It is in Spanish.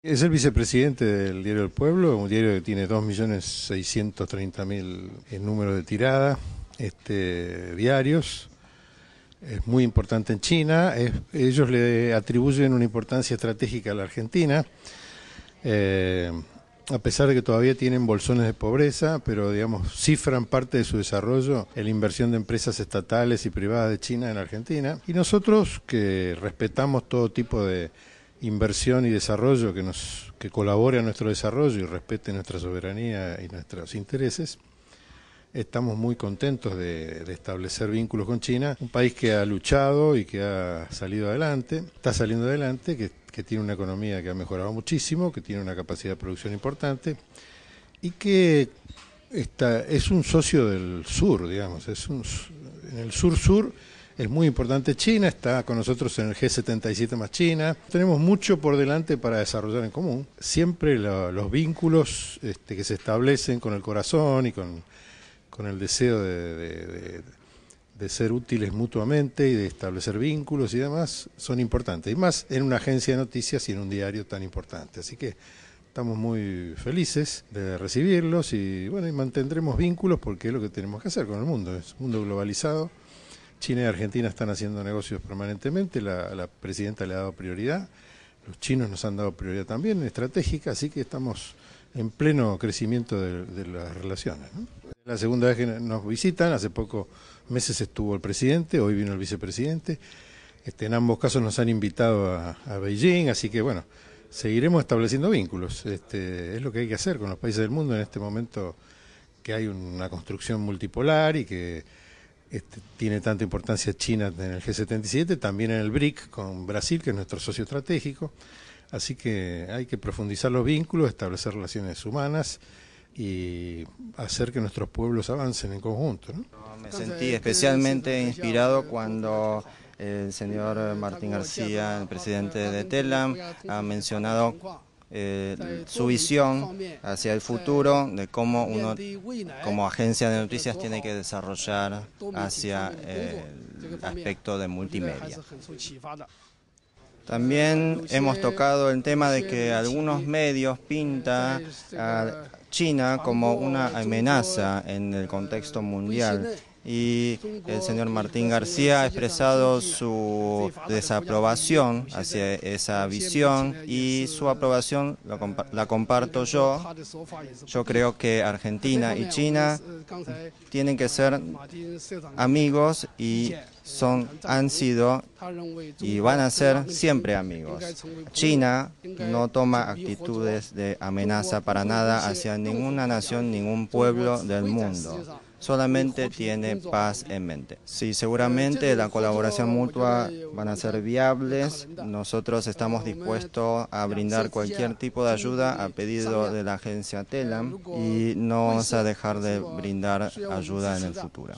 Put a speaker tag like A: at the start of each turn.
A: Es el vicepresidente del Diario del Pueblo, un diario que tiene 2.630.000 en número de tirada, este, diarios. Es muy importante en China. ellos le atribuyen una importancia estratégica a la Argentina, eh, a pesar de que todavía tienen bolsones de pobreza, pero digamos, cifran parte de su desarrollo en la inversión de empresas estatales y privadas de China en Argentina. Y nosotros, que respetamos todo tipo de inversión y desarrollo que nos que colabore a nuestro desarrollo y respete nuestra soberanía y nuestros intereses. Estamos muy contentos de, establecer vínculos con China, un país que ha luchado y que ha salido adelante, está saliendo adelante, que, que tiene una economía que ha mejorado muchísimo, que tiene una capacidad de producción importante y que está, es un socio del sur, digamos, es un, en el sur-sur es muy importante China, está con nosotros en el G77 más China. Tenemos mucho por delante para desarrollar en común. Siempre los vínculos este, que se establecen con el corazón y con, el deseo de, ser útiles mutuamente y de establecer vínculos y demás son importantes. Y más en una agencia de noticias y en un diario tan importante. Así que estamos muy felices de recibirlos y bueno, y mantendremos vínculos porque es lo que tenemos que hacer con el mundo. Es un mundo globalizado China y Argentina están haciendo negocios permanentemente, la, presidenta le ha dado prioridad, los chinos nos han dado prioridad también estratégica, así que estamos en pleno crecimiento de, las relaciones. La segunda vez que nos visitan, hace pocos meses estuvo el presidente, hoy vino el vicepresidente. Este, en ambos casos nos han invitado a, a Beijing, así que bueno, seguiremos estableciendo vínculos. Este, es lo que hay que hacer con los países del mundo en este momento que hay una construcción multipolar y que este, tiene tanta importancia China en el G77, también en el BRIC con Brasil, que es nuestro socio estratégico. Así que hay que profundizar los vínculos, establecer relaciones humanas y hacer que nuestros pueblos avancen en conjunto.
B: me sentí especialmente inspirado cuando el señor Martín García, el presidente de TELAM, ha mencionado eh, su visión hacia el futuro de cómo uno ¿eh? como agencia de noticias tiene que desarrollar hacia eh,
A: el aspecto
B: de multimedia. También hemos tocado el tema de que algunos medios pintan este, a este, China como una amenaza en el contexto mundial y el señor Martín García ha expresado su desaprobación hacia esa visión y su aprobación la, comparto yo. Yo creo que Argentina y China tienen que ser amigos y son, han sido y van a ser siempre amigos. China no toma actitudes de amenaza para nada hacia ninguna nación, ningún pueblo del mundo solamente tiene paz en mente. Sí, seguramente la colaboración mutua van a ser viables. Nosotros estamos dispuestos a brindar cualquier tipo de ayuda a pedido de la agencia TELAM y no vamos a dejar de brindar ayuda en el futuro.